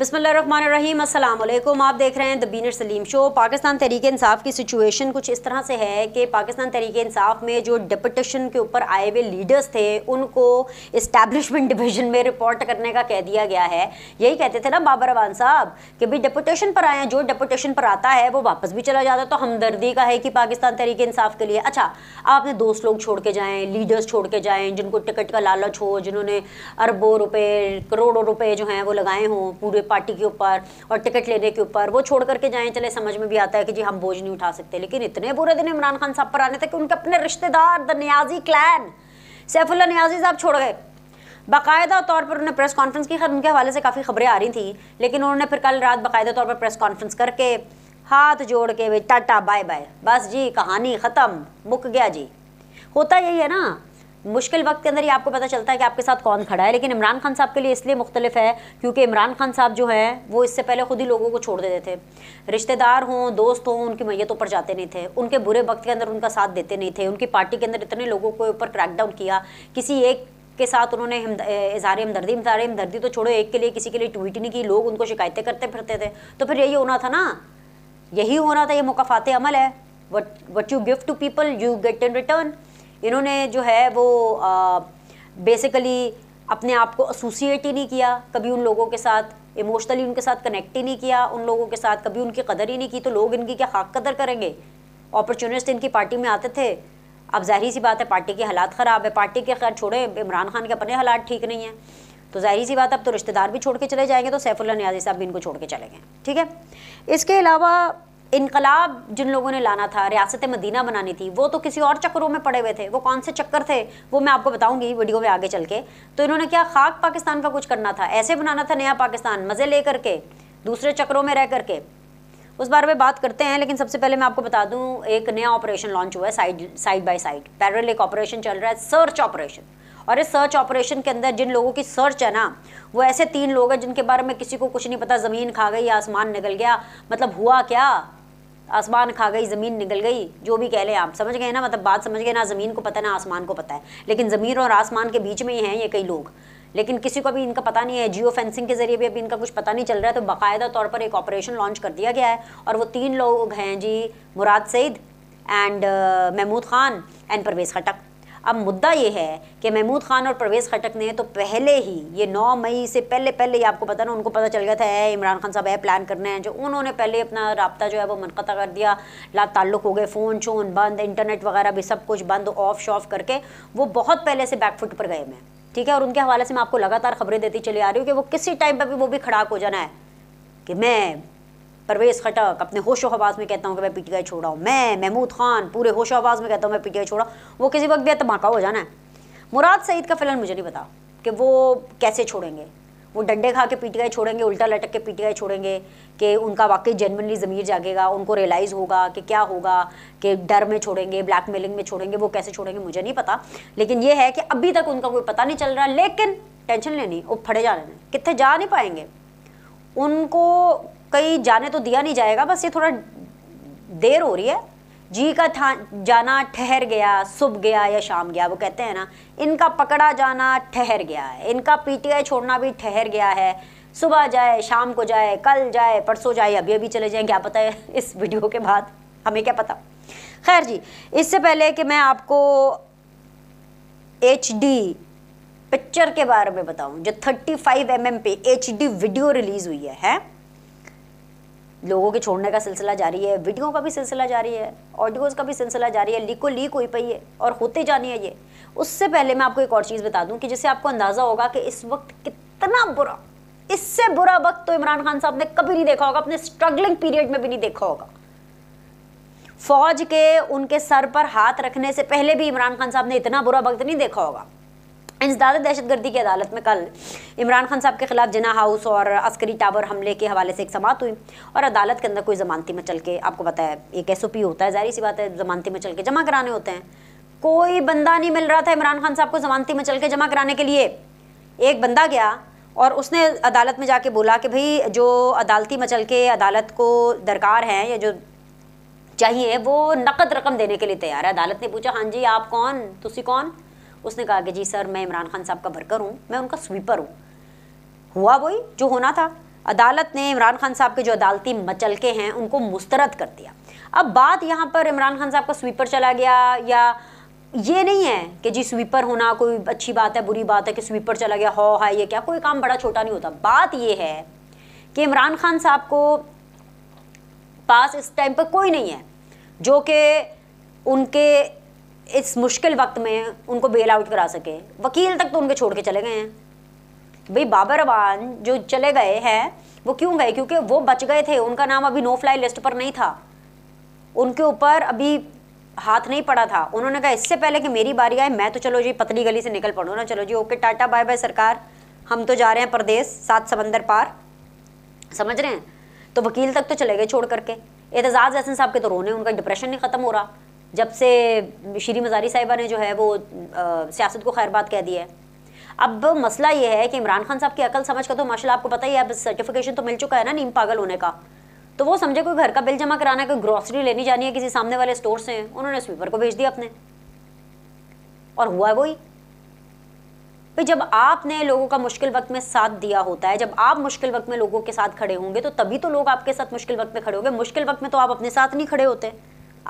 बिसमीम अल्लाम आप देख रहे हैं द बीनर सलीम शो पाकिस्तान तहरीक इंसाफ की सिचुएशन कुछ इस तरह से है कि पाकिस्तान तहरीक इंसाफ में जो डिपटेशन के ऊपर आए हुए लीडर्स थे उनको इस्टेब्लिशमेंट डिवीजन में रिपोर्ट करने का कह दिया गया है यही कहते थे ना बाबर अवान साहब कि भाई डिपटेशन पर आए जो डिपटेशन पर आता है वो वापस भी चला जाता तो हमदर्दी का है कि पाकिस्तान तहरीक इंसाफ के लिए अच्छा आपने दोस्त लोग छोड़ के जाएँ लीडर्स छोड़ के जाएँ जिनको टिकट का लालच हो जिन्होंने अरबों रुपये करोड़ों रुपये जो हैं वो लगाए हों पूरे पार्टी के ऊपर और टिकट लेने के ऊपर वो छोड़ करके जाएँ चले समझ में भी आता है कि जी हम बोझ नहीं उठा सकते लेकिन इतने बुरे दिन इमरान खान साहब पर आने थे कि उनके अपने रिश्तेदार द न्याजी क्लैन सैफुल्ला न्याजी साहब छोड़ गए बाकायदा तौर पर उन्हें प्रेस कॉन्फ्रेंस की खैर उनके हवाले से काफ़ी खबरें आ रही थी लेकिन उन्होंने फिर कल रात बाकायदा तौर पर प्रेस कॉन्फ्रेंस करके हाथ जोड़ के भाई टाटा बाय बाय बस जी कहानी ख़त्म मुक गया जी होता यही है ना मुश्किल वक्त के अंदर ही आपको पता चलता है कि आपके साथ कौन खड़ा है लेकिन इमरान खान साहब के लिए इसलिए मुख्तलिफ है क्योंकि इमरान खान साहब जो हैं वो इससे पहले खुद ही लोगों को छोड़ देते थे रिश्तेदार हों दोस्त हों उनकी मैयतों पर जाते नहीं थे उनके बुरे वक्त के अंदर उनका साथ देते नहीं थे उनकी पार्टी के अंदर इतने लोगों के ऊपर क्रैकडाउन किया किसी एक के साथ उन्होंने इजहार हमदर्दी इजहार हमदर्दी तो छोड़ो एक के लिए किसी के लिए ट्वीट नहीं की लोग उनको शिकायतें करते फिरते थे तो फिर यही होना था ना यही होना था ये मुकाफात अमल है what what you give to people you get in return इन्होंने जो है वो बेसिकली अपने आप को एसोसिएट ही नहीं किया कभी उन लोगों के साथ इमोशनली उनके साथ कनेक्ट ही नहीं किया उन लोगों के साथ कभी उनकी कदर ही नहीं की तो लोग इनकी क्या खाक कदर करेंगे अपॉर्चुनिस्ट इनकी पार्टी में आते थे अब जाहिर सी बात है पार्टी के हालात ख़राब है पार्टी के खैर छोड़े इमरान खान के अपने हालात ठीक नहीं हैं तो जाहिर सी बात अब तो रिश्तेदार भी छोड़ के चले जाएंगे तो सैफुल्ला न्याजी साहब भी इनको छोड़ के चले गए ठीक है इसके अलावा इनकलाब जिन लोगों ने लाना था रियासत मदीना बनानी थी वो तो किसी और चक्करों में पड़े हुए थे वो कौन से चक्कर थे वो मैं आपको बताऊंगी वीडियो में आगे चल के तो इन्होंने क्या खाक पाकिस्तान का कुछ करना था ऐसे बनाना था नया पाकिस्तान मज़े ले करके दूसरे चक्करों में रह करके उस बारे में बात करते हैं लेकिन सबसे पहले मैं आपको बता दूँ एक नया ऑपरेशन लॉन्च हुआ है side side by side parallel एक ऑपरेशन चल रहा है सर्च ऑपरेशन और इस सर्च ऑपरेशन के अंदर जिन लोगों की सर्च है ना वो ऐसे तीन लोग हैं जिनके बारे में किसी को कुछ नहीं पता ज़मीन खा गई आसमान निकल गया मतलब हुआ क्या आसमान खा गई ज़मीन निकल गई जो भी कह लें आप समझ गए ना मतलब बात समझ गए ना ज़मीन को पता है ना आसमान को पता है लेकिन ज़मीन और आसमान के बीच में ही हैं ये कई लोग लेकिन किसी को भी इनका पता नहीं है जियो फेंसिंग के जरिए भी अभी इनका कुछ पता नहीं चल रहा है तो बाकायदा तौर पर एक ऑपरेशन लॉन्च कर दिया गया है और वो तीन लोग हैं जी मुराद सईद एंड महमूद खान एंड परवेज़ खटक अब मुद्दा ये है कि महमूद खान और परवेज़ खटक ने तो पहले ही ये 9 मई से पहले पहले ही आपको पता ना उनको पता चल गया था है इमरान खान साहब है प्लान करना है जो उन्होंने पहले अपना रबता जो है वो मनकता कर दिया ला ताल्लुक हो गए फ़ोन शोन बंद इंटरनेट वगैरह भी सब कुछ बंद ऑफ शॉफ करके वो बहुत पहले से बैकफुट पर गए मैं ठीक है और उनके हवाले से मैं आपको लगातार खबरें देती चली आ रही हूँ कि वो किसी टाइम पर भी वो भी खड़ाक हो जाना है कि मैं परवेज़ खटक अपने होशो आवाज में कहता हूँ कि मैं पीटीआई छोड़ा हूँ मैं महमूद खान पूरे होशो हवास में कहता हूँ मैं पीटीआई छोड़ा वो किसी वक्त भी धमाका हो जाना है मुराद सईद का फिलहाल मुझे नहीं पता कि वो कैसे छोड़ेंगे वो डंडे खा के पीटीआई छोड़ेंगे उल्टा लटक के पीटीआई छोड़ेंगे कि उनका वाकई जेनवनली ज़मीर जागेगा उनको रियलाइज़ होगा कि क्या होगा कि डर में छोड़ेंगे ब्लैकमेलिंग में छोड़ेंगे वो कैसे छोड़ेंगे मुझे नहीं पता लेकिन ये है कि अभी तक उनका कोई पता नहीं चल रहा लेकिन टेंशन लेनी वो फड़े जा रहे हैं कितने जा नहीं पाएंगे उनको कहीं जाने तो दिया नहीं जाएगा बस ये थोड़ा देर हो रही है जी का था जाना ठहर गया सुबह गया या शाम गया वो कहते हैं ना इनका पकड़ा जाना ठहर गया है इनका पीटीआई छोड़ना भी ठहर गया है सुबह जाए शाम को जाए कल जाए परसों जाए अभी अभी चले जाएं क्या पता है इस वीडियो के बाद हमें क्या पता खैर जी इससे पहले कि मैं आपको एच पिक्चर के बारे में बताऊं जो 35 फाइव mm पे एच वीडियो रिलीज़ हुई है, है? लोगों के छोड़ने का सिलसिला जारी है वीडियो का भी सिलसिला जारी है ऑडियोज़ का भी सिलसिला जारी है लीको लीक हुई पई है और होते जानी है ये उससे पहले मैं आपको एक और चीज़ बता दूं कि जिससे आपको अंदाज़ा होगा कि इस वक्त कितना बुरा इससे बुरा वक्त तो इमरान खान साहब ने कभी नहीं देखा होगा अपने स्ट्रगलिंग पीरियड में भी नहीं देखा होगा फौज के उनके सर पर हाथ रखने से पहले भी इमरान खान साहब ने इतना बुरा वक्त नहीं देखा होगा इंसदाद दहशतगर्दी की अदालत में कल इमरान खान साहब के खिलाफ जना हाउस और अस्करी टावर हमले के हवाले से एक समात हुई और अदालत के अंदर कोई जमानती मचल के आपको पता है एक एस ओ पी होता है जाहिर सी बात है जमानती मचल के जमा कराने होते हैं कोई बंदा नहीं मिल रहा था इमरान खान साहब को जमानती मचल के जमा कराने के लिए एक बंदा गया और उसने अदालत में जाके बोला कि भाई जो अदालती मचल के अदालत को दरकार हैं या जो चाहिए वो नकद रकम देने के लिए तैयार है अदालत ने पूछा हाँ जी आप कौन तुसी कौन उसने कहा कि जी सर मैं इमरान खान साहब का वर्कर हूँ मैं उनका स्वीपर हूँ हुआ वही जो होना था अदालत ने इमरान खान साहब के जो अदालती मचलके हैं उनको मुस्तरद कर दिया अब बात यहाँ पर इमरान खान साहब का स्वीपर चला गया या ये नहीं है कि जी स्वीपर होना कोई अच्छी बात है बुरी बात है कि स्वीपर चला गया हो हाय ये क्या कोई काम बड़ा छोटा नहीं होता बात ये है कि इमरान खान साहब को पास इस टाइम पर कोई नहीं है जो कि उनके इस मुश्किल वक्त में उनको बेल आउट करा सके वकील तक तो उनके छोड़ के चले गए हैं भाई बाबर अवान जो चले गए हैं वो क्यों गए क्योंकि वो बच गए थे उनका नाम अभी नो फ्लाई लिस्ट पर नहीं था उनके ऊपर अभी हाथ नहीं पड़ा था उन्होंने कहा इससे पहले कि मेरी बारी आए मैं तो चलो जी पतली गली से निकल पड़ो ना चलो जी ओके टाटा बाय बाय सरकार हम तो जा रहे हैं प्रदेश सात समंदर पार समझ रहे हैं तो वकील तक तो चले गए छोड़ करके एतजाज़ हसन साहब के तो रोने उनका डिप्रेशन नहीं ख़त्म हो रहा जब से श्री मजारी साहिबा ने जो है वो सियासत को खैरबाद कह दिया है अब मसला ये है कि इमरान खान साहब की अकल समझ का तो माशा आपको पता ही है अब सर्टिफिकेशन तो मिल चुका है ना नीम पागल होने का तो वो समझे कोई घर का बिल जमा कराना है कोई ग्रॉसरी लेनी जानी है किसी सामने वाले स्टोर से उन्होंने स्वीपर को भेज दिया अपने और हुआ वही फिर जब आपने लोगों का मुश्किल वक्त में साथ दिया होता है जब आप मुश्किल वक्त में लोगों के साथ खड़े होंगे तो तभी तो लोग आपके साथ मुश्किल वक्त में खड़े होंगे मुश्किल वक्त में तो आप अपने साथ नहीं खड़े होते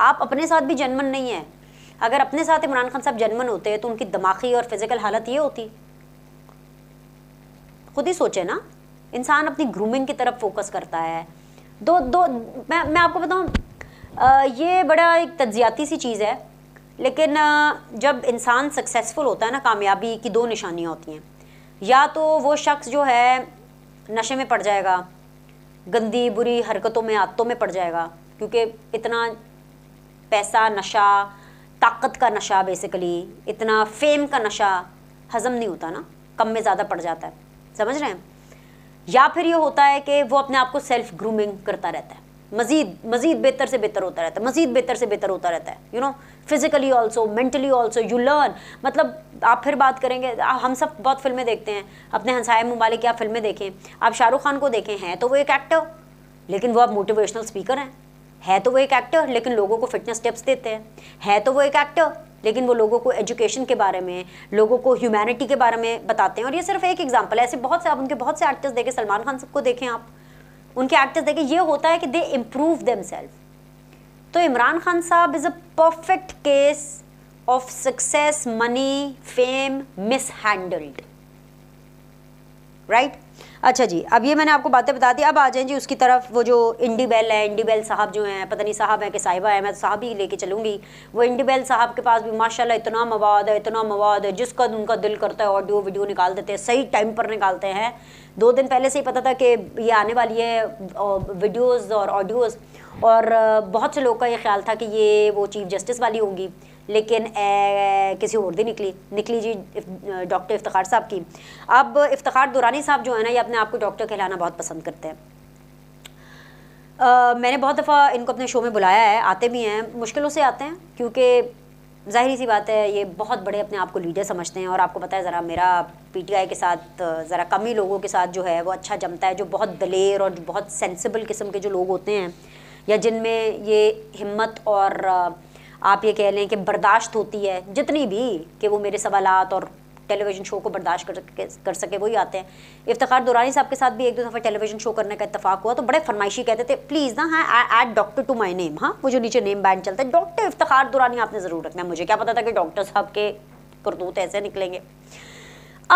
आप अपने साथ भी जनमन नहीं है अगर अपने साथ इमरान खान साहब जनमन होते हैं तो उनकी दिमागी और फिजिकल हालत ये होती खुद ही सोचे ना इंसान अपनी ग्रूमिंग की तरफ फोकस करता है दो दो मैं मैं आपको बताऊँ ये बड़ा एक तजियाती सी चीज़ है लेकिन जब इंसान सक्सेसफुल होता है ना कामयाबी की दो निशानियाँ होती हैं या तो वो शख्स जो है नशे में पड़ जाएगा गंदी बुरी हरकतों में आदतों में पड़ जाएगा क्योंकि इतना पैसा नशा ताकत का नशा बेसिकली इतना फेम का नशा हज़म नहीं होता ना कम में ज़्यादा पड़ जाता है समझ रहे हैं या फिर ये होता है कि वो अपने आप को सेल्फ ग्रूमिंग करता रहता है मज़ीद मज़ीद बेहतर से बेहतर होता रहता है मज़ीद बेहतर से बेहतर होता रहता है you know physically also mentally also you learn मतलब आप फिर बात करेंगे आ, हम सब बहुत फिल्में देखते हैं अपने हंसाए ममालिक आप फिल्में देखें आप शाहरुख खान को देखें हैं तो वो एक एक्टर लेकिन वो आप मोटिवेशनल स्पीकर हैं है तो वो एक एक्टर लेकिन लोगों को फिटनेस टिप्स देते हैं है तो वो एक एक्टर लेकिन वो लोगों को एजुकेशन के बारे में लोगों को ह्यूमैनिटी के बारे में बताते हैं और ये सिर्फ एक एग्जाम्पल है ऐसे बहुत से आप उनके बहुत से एक्टर्स देखें सलमान खान को देखें आप उनके एक्टर्स देखें ये होता है कि दे इम्प्रूव देम तो इमरान खान साहब is a perfect case of success money fame mishandled right अच्छा जी अब ये मैंने आपको बातें बता दी अब आ जाएं जी उसकी तरफ वो जो इंडी बेल है इंडी बेल साहब जो हैं पता नहीं साहब हैं कि साहिबा है मैं तो साहब ही लेके चलूँगी वो इंडी बेल साहब के पास भी माशाल्लाह इतना मवाद है इतना मवाद है जिसका उनका दिल करता है ऑडियो वीडियो निकाल देते हैं सही टाइम पर निकालते हैं दो दिन पहले से ही पता था कि ये आने वाली है वीडियोज़ और ऑडियोज़ और बहुत से लोग का ये ख्याल था कि ये वो चीफ़ जस्टिस वाली होंगी लेकिन ए, किसी और दी निकली निकली जी डॉक्टर इफ्तार साहब की अब इफ्तार दुरानी साहब जो है ना ये अपने आप को डॉक्टर कहलाना बहुत पसंद करते हैं मैंने बहुत दफ़ा इनको अपने शो में बुलाया है आते भी हैं मुश्किलों से आते हैं क्योंकि जाहिर सी बात है ये बहुत बड़े अपने आप को लीडर समझते हैं और आपको पता है ज़रा मेरा पीटीआई के साथ ज़रा कम ही लोगों के साथ जो है वो अच्छा जमता है जो बहुत दलेर और बहुत सेंसिबल किस्म के जो लोग होते हैं या जिनमें ये हिम्मत और आप ये कह लें कि बर्दाश्त होती है जितनी भी कि वो मेरे सवाल और टेलीविज़न शो को बर्दाश्त कर सके कर सके वही आते हैं इफ्तार दुरानी साहब के साथ भी एक दो दफ़ा टेलीविज़न शो करने का इतफाक़ हुआ तो बड़े फरमाइशी कहते थे प्लीज़ ना हाँ add doctor to my name हाँ वो जो नीचे नेम बैंड चलता है डॉक्टर इफ्तार दुरानी आपने ज़रूर रखना है मुझे क्या पता था कि डॉक्टर साहब के करतूत ऐसे निकलेंगे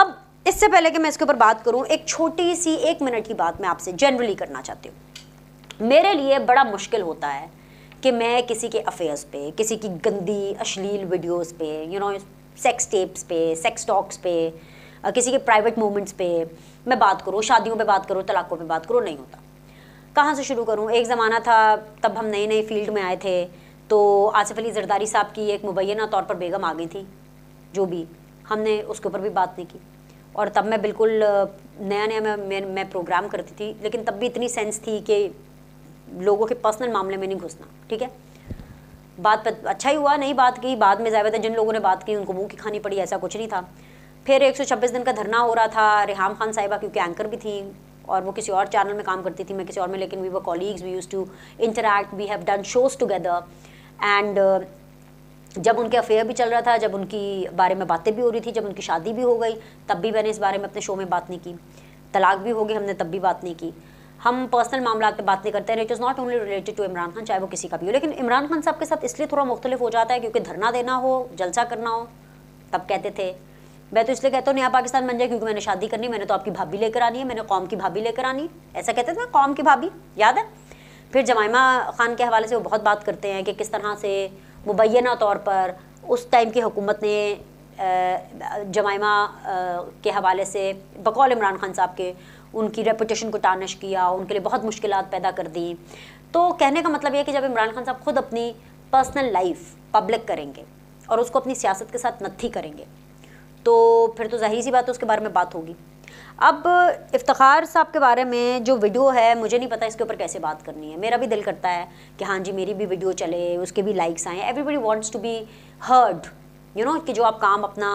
अब इससे पहले कि मैं इसके ऊपर बात करूँ एक छोटी सी एक मिनट की बात मैं आपसे जनरली करना चाहती हूँ मेरे लिए बड़ा मुश्किल होता है कि मैं किसी के अफेयर्स पे किसी की गंदी अश्लील वीडियोस पे यू नो सेक्स टेप्स पे सेक्स टॉक्स पे किसी के प्राइवेट मोमेंट्स पे मैं बात करूँ शादियों पे बात करूँ तलाक़ों पे बात करूँ नहीं होता कहाँ से शुरू करूँ एक ज़माना था तब हम नए नए फील्ड में आए थे तो आसिफ अली जरदारी साहब की एक मुबैना तौर पर बेगम आ गई थी जो भी हमने उसके ऊपर भी बात नहीं की और तब मैं बिल्कुल नया नया मैं मैं, मैं प्रोग्राम करती थी लेकिन तब भी इतनी सेंस थी कि लोगों के पर्सनल मामले में नहीं घुसना ठीक है बात पर अच्छा ही हुआ नहीं बात की बाद में ज़्यादातर जिन लोगों ने बात की उनको मुँह की खानी पड़ी ऐसा कुछ नहीं था फिर 126 दिन का धरना हो रहा था रेहम खान साहिबा क्योंकि एंकर भी थी और वो किसी और चैनल में काम करती थी मैं किसी और में लेकिन we were colleagues we use to interact we have done shows together and जब उनके अफेयर भी चल रहा था जब उनकी बारे में बातें भी हो रही थी जब उनकी शादी भी हो गई तब भी मैंने इस बारे में अपने शो में बात नहीं की तलाक भी हो गई हमने तब भी बात नहीं की हम पर्सनल मामला पर बात नहीं करते हैं it is not only related to Imran Khan चाहे वो किसी का भी हो लेकिन इमरान खान साहब के साथ इसलिए थोड़ा मुख्तलिफ हो जाता है क्योंकि धरना देना हो जलसा करना हो तब कहते थे मैं तो इसलिए कहता हूँ नया पाकिस्तान बन जाए क्योंकि मैंने शादी करनी मैंने तो आपकी भाभी लेकर आनी है मैंने कौम की भाभी लेकर आनी ऐसा कहते थे कौम की भाभी याद है फिर जमाइमा खान के हवाले से वो बहुत बात करते हैं कि किस तरह से मुबैना तौर पर उस टाइम की हुकूमत ने जमाइमा के हवाले से बकौल इमरान खान साहब के उनकी रेपुटेशन को टानश किया उनके लिए बहुत मुश्किल पैदा कर दी तो कहने का मतलब यह है कि जब इमरान खान साहब खुद अपनी पर्सनल लाइफ पब्लिक करेंगे और उसको अपनी सियासत के साथ नत्थी करेंगे तो फिर तो जाहिर सी बात है उसके बारे में बात होगी अब इफ्तार साहब के बारे में जो वीडियो है मुझे नहीं पता इसके ऊपर कैसे बात करनी है मेरा भी दिल करता है कि हाँ जी मेरी भी वीडियो चले उसके भी लाइक्स आएँ everybody wants to be heard you know कि जो आप काम अपना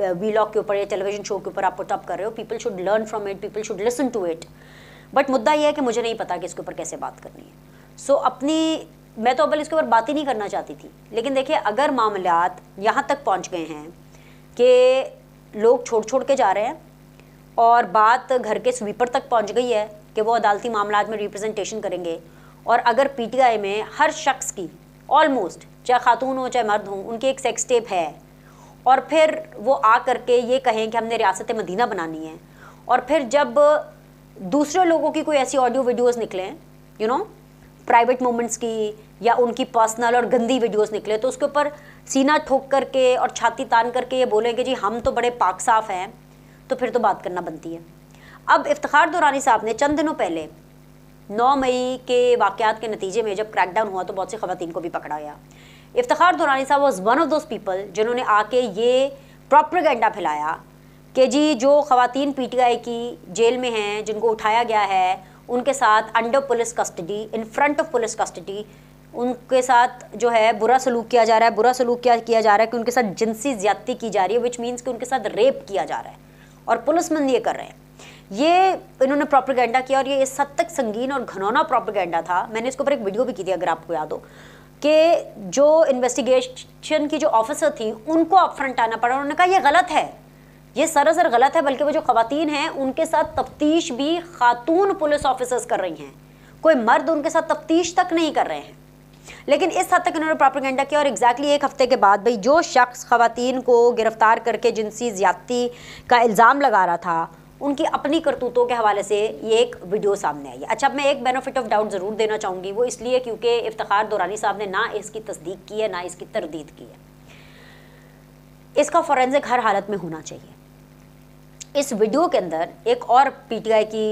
वीलॉग के ऊपर या टेलीविजन शो के ऊपर आप पुटअप कर रहे हो people should learn from it people should listen to it but मुद्दा यह है कि मुझे नहीं पता कि इसके ऊपर कैसे बात करनी है सो so, अपनी मैं तो अव्वल इसके ऊपर बात ही नहीं करना चाहती थी लेकिन देखिए अगर मामलात यहाँ तक पहुँच गए हैं कि लोग छोड़ छोड़ के जा रहे हैं और बात घर के स्वीपर तक पहुँच गई है कि वो अदालती मामला में रिप्रेजेंटेशन करेंगे और अगर पी में हर शख्स की ऑलमोस्ट चाहे खातून हो चाहे मर्द हों उनकी एक सेक्स टेप है और फिर वो आ करके ये कहें कि हमने रियासत मदीना बनानी है और फिर जब दूसरे लोगों की कोई ऐसी ऑडियो वीडियोस निकलें यू नो प्राइवेट मोमेंट्स की या उनकी पर्सनल और गंदी वीडियोस निकले तो उसके ऊपर सीना ठोक करके और छाती तान करके ये कि जी हम तो बड़े पाक साफ हैं तो फिर तो बात करना बनती है अब इफ्तार दुरानी तो साहब ने चंद दिनों पहले 9 मई के वाक़ात के नतीजे में जब क्रैकडाउन हुआ तो बहुत सी खवतिन को भी पकड़ा गया इफ्तार दुरानी साहब was one of those people जिन्होंने आके ये प्रॉपरगेंडा फैलाया कि जी जो ख़वातीन पी टी आई की जेल में हैं जिनको उठाया गया है उनके साथ under police custody in front of police custody उनके साथ जो है बुरा सलूक किया जा रहा है बुरा सलूक किया किया जा रहा है कि उनके साथ जिनसी ज्यादती की जा रही है विच मीन्स कि उनके साथ रेप किया जा रहा है और पुलिसमंद ये कर रहे हैं ये इन्होंने प्रॉपरगेंडा किया और ये इस हद तक संगीन और घनौना प्रॉपरगेंडा था मैंने इसके ऊपर एक वीडियो भी की थी अगर आपको याद हो कि जो इन्वेस्टिगेशन की जो ऑफिसर थी उनको अपफ्रंट फ्रंट आना पड़ा उन्होंने कहा यह गलत है ये सरासर गलत है बल्कि वो जो खातन हैं उनके साथ तफ्तीश भी खातून पुलिस ऑफिसर्स कर रही हैं कोई मर्द उनके साथ तफ्तीश तक नहीं कर रहे हैं लेकिन इस हद तक इन्होंने प्रॉपरगेंडा किया और एग्जैक्टली एक हफ्ते के बाद भाई जो शख्स खातन को गिरफ्तार करके जिनसी ज्यादती का इल्ज़ाम लगा रहा था उनकी अपनी करतूतों के हवाले से ये एक वीडियो सामने आई है अच्छा मैं एक बेनिफिट ऑफ डाउट ज़रूर देना चाहूँगी वो इसलिए क्योंकि इफ्तार दौरानी साहब ने ना इसकी तस्दीक की है ना इसकी तरदीद की है इसका फॉरेंसिक हर हालत में होना चाहिए इस वीडियो के अंदर एक और पीटीआई की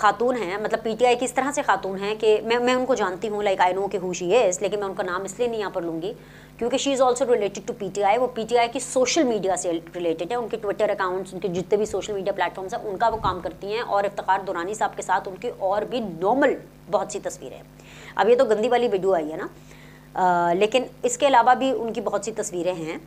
खातून है मतलब पीटीआई की इस तरह से खातून है कि मैं मैं उनको जानती हूँ लाइक आई नो कि हु है इस लेकिन मैं उनका नाम इसलिए नहीं यहाँ पर लूँगी क्योंकि she is also related to PTI वो पीटीआई की सोशल मीडिया से रिलेटेड है उनके ट्विटर अकाउंट्स उनके जितने भी सोशल मीडिया प्लेटफॉर्म्स हैं उनका वो काम करती हैं और इफ्तार दुरानी साहब के साथ उनकी और भी नॉर्मल बहुत सी तस्वीरें हैं अब ये तो गंदी वाली वीडियो आई है ना आ, लेकिन इसके अलावा भी उनकी बहुत सी तस्वीरें हैं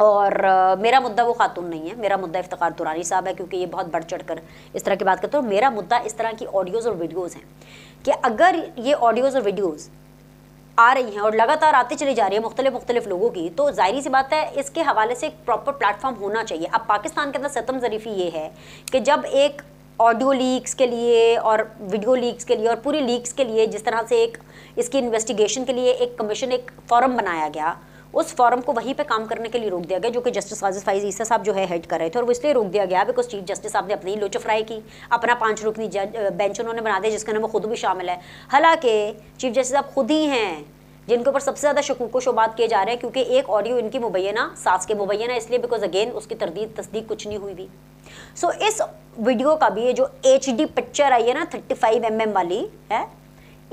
और आ, मेरा मुद्दा वो खातून नहीं है मेरा मुद्दा इफ्तार दुरानी साहब है क्योंकि ये बहुत बढ़ चढ़ कर इस तरह की बात करते हैं और मेरा मुद्दा इस तरह की ऑडियोज़ और वीडियोज़ हैं कि अगर ये ऑडियोज़ और वीडियोज़ आ रही हैं और लगातार आते चली जा रही है मुख्तलिफ मुख्तलिफ लोगों की तो जाहिर सी बात है इसके हवाले से एक प्रॉपर प्लेटफॉर्म होना चाहिए अब पाकिस्तान के अंदर सतम जरीफी ये है कि जब एक ऑडियो लीक्स के लिए और वीडियो लीक्स के लिए और पूरी लीक्स के लिए जिस तरह से एक इसकी इन्वेस्टिगेशन के लिए एक कमीशन एक फॉरम बनाया गया उस फॉरम को वहीं पे काम करने के लिए रोक दिया गया जो कि जस्टिस वाजिद फाइज ईसा साहब जो है हेड कर रहे थे और वो इसलिए रोक दिया गया बिकॉज चीफ जस्टिस साहब ने अपनी फ्राई की अपना पांच रुकनी जज बेंच उन्होंने बना दिया जिसके अंदर वो खुद भी शामिल है हालांकि चीफ जस्टिस साहब खुद ही हैं जिनके ऊपर सबसे ज़्यादा शकूक व शुबात किए जा रहे हैं क्योंकि एक ऑडियो इनकी मुबैना सास के मुबैना इसलिए बिकॉज अगेन उसकी तरदीद तस्दीक कुछ नहीं हुई भी सो so, इस वीडियो का भी ये जो एच डी पिक्चर आई है ना थर्टी फाइव एम एम वाली है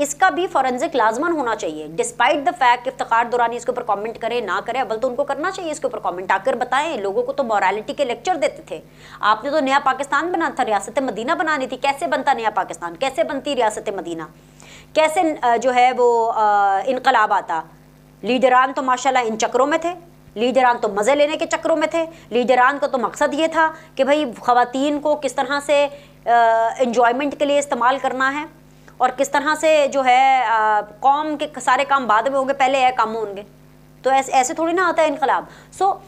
इसका भी फॉरेंसिक लाजमन होना चाहिए डिस्पाइट द फैक्ट इफ्तार दौरानी इसके ऊपर कमेंट करे ना करे अवल तो उनको करना चाहिए इसके ऊपर कमेंट आकर बताएं लोगों को तो मॉरालिटी के लेक्चर देते थे आपने तो नया पाकिस्तान बना था रियासत मदीना बनानी थी कैसे बनता नया पाकिस्तान कैसे बनती रियासत मदीना कैसे जो है वो इनकलाब आता लीडरान तो माशाला इन चक्रों में थे लीडरान तो मज़े लेने के चक्रों में थे लीडरान का तो मकसद ये था कि भाई ख़वातीन को किस तरह से इन्जॉयमेंट के लिए इस्तेमाल करना है और किस तरह से जो है कौम के सारे काम बाद में होंगे पहले है काम होंगे तो ऐसे ऐसे थोड़ी ना आता है इनकलाब so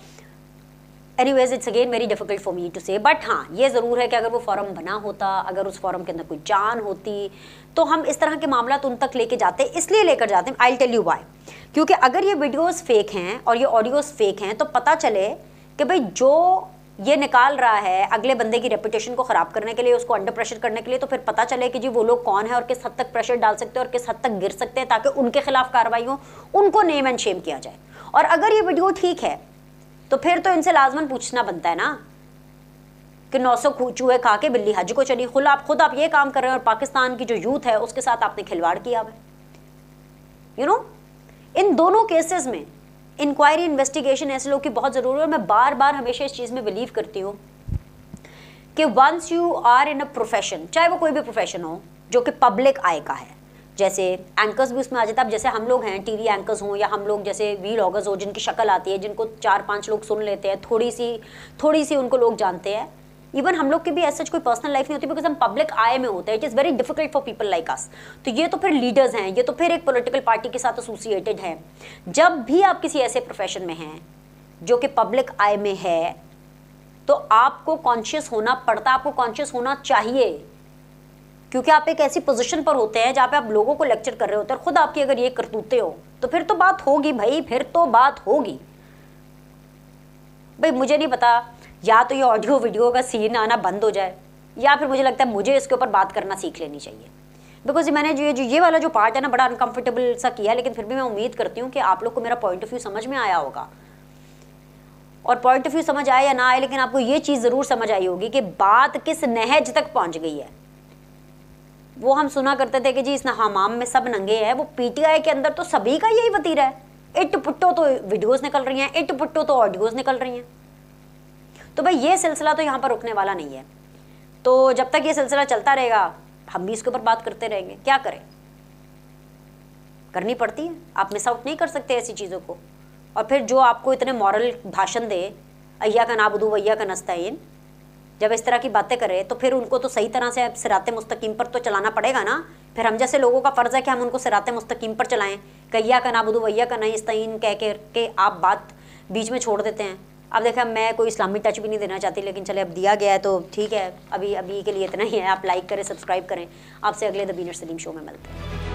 anyways it's again very difficult for me to say but हाँ ये ज़रूर है कि अगर वो फॉरम बना होता अगर उस फॉरम के अंदर कोई जान होती तो हम इस तरह के मामला तो उन तक लेके जाते इसलिए लेकर जाते हैं आई टेल यू बाय क्योंकि अगर ये वीडियोज़ फेक हैं और ये ऑडियोज़ फेक हैं तो पता चले कि भाई जो ये निकाल रहा है अगले बंदे की रेपुटेशन को ख़राब करने के लिए उसको अंडर प्रेशर करने के लिए तो फिर पता चले कि जी वो लोग कौन है और किस हद तक प्रेशर डाल सकते हैं और किस हद तक गिर सकते हैं ताकि उनके खिलाफ कार्रवाई हो उनको नेम एंड शेम किया जाए और अगर ये वीडियो ठीक है तो फिर तो इनसे लाजमन पूछना बनता है ना कि नौ सौ चूहे खा के बिल्ली हज को चली खुला आप खुद आप ये काम कर रहे हैं और पाकिस्तान की जो यूथ है उसके साथ आपने खिलवाड़ किया हुआ यू नो इन दोनों केसेस में इंक्वायरी इन्वेस्टिगेशन ऐसे लोग की बहुत ज़रूरी है और मैं बार बार हमेशा इस चीज़ में बिलीव करती हूँ कि once you are in a profession चाहे वो कोई भी प्रोफेशन हो जो कि पब्लिक आय का है जैसे एंकर्स भी उसमें आ जाते हैं अब जैसे हम लोग हैं टीवी एंकर्स हों या हम लोग जैसे वी लॉगर्स हो जिनकी शक्ल आती है जिनको चार पांच लोग सुन लेते हैं थोड़ी सी थोड़ी सी उनको लोग जानते हैं इवन हम लोग की भी ऐसा कोई पर्सनल लाइफ नहीं होती बिकॉज हम पब्लिक आय में होते हैं it is very difficult for people like us तो ये तो फिर लीडर्स हैं ये तो फिर एक पोलिटिकल पार्टी के साथ एसोसिएटेड है जब भी आप किसी ऐसे प्रोफेशन में हैं जो कि पब्लिक आय में है तो आपको कॉन्शियस होना पड़ता आपको कॉन्शियस होना चाहिए क्योंकि आप एक ऐसी पोजीशन पर होते हैं जहाँ पे आप लोगों को लेक्चर कर रहे होते हैं खुद आपकी अगर ये करतूते हो तो फिर तो बात होगी भाई फिर तो बात होगी भाई मुझे नहीं पता या तो ये ऑडियो वीडियो का सीन आना बंद हो जाए या फिर मुझे लगता है मुझे इसके ऊपर बात करना सीख लेनी चाहिए बिकॉज मैंने जो ये जो ये वाला जो पार्ट है ना बड़ा अनकंफर्टेबल सा किया है लेकिन फिर भी मैं उम्मीद करती हूँ कि आप लोग को मेरा पॉइंट ऑफ व्यू समझ में आया होगा और पॉइंट ऑफ व्यू समझ आए या ना आए लेकिन आपको ये चीज़ ज़रूर समझ आई होगी कि बात किस नहज तक पहुँच गई है वो हम सुना करते थे कि जी इस हमाम में सब नंगे हैं वो पीटीआई के अंदर तो सभी का यही वतीरा है इट पुट्टो तो वीडियोस निकल रही हैं इट पुट्टो तो ऑडियोज़ निकल रही हैं तो भाई ये सिलसिला तो यहाँ पर रुकने वाला नहीं है तो जब तक ये सिलसिला चलता रहेगा हम भी इसके ऊपर बात करते रहेंगे क्या करें करनी पड़ती है आप मिस आउट नहीं कर सकते ऐसी चीज़ों को और फिर जो आपको इतने मॉरल भाषण दे अय्या का नाबुदू अय्या का नस्ताइन जब इस तरह की बातें करें तो फिर उनको तो सही तरह से सिरात मुस्तकीम पर तो चलाना पड़ेगा ना फिर हम जैसे लोगों का फ़र्ज़ है कि हम उनको सिरात मुस्तकीम पर चलाएं कैया का नाबुदू वैया का नस्तैन कह कर के आप बात बीच में छोड़ देते हैं अब देखा मैं कोई इस्लामी टच भी नहीं देना चाहती लेकिन चले अब दिया गया है तो ठीक है अभी अभी के लिए इतना ही है आप लाइक करें सब्सक्राइब करें आपसे अगले द सलीम शो में मिलते हैं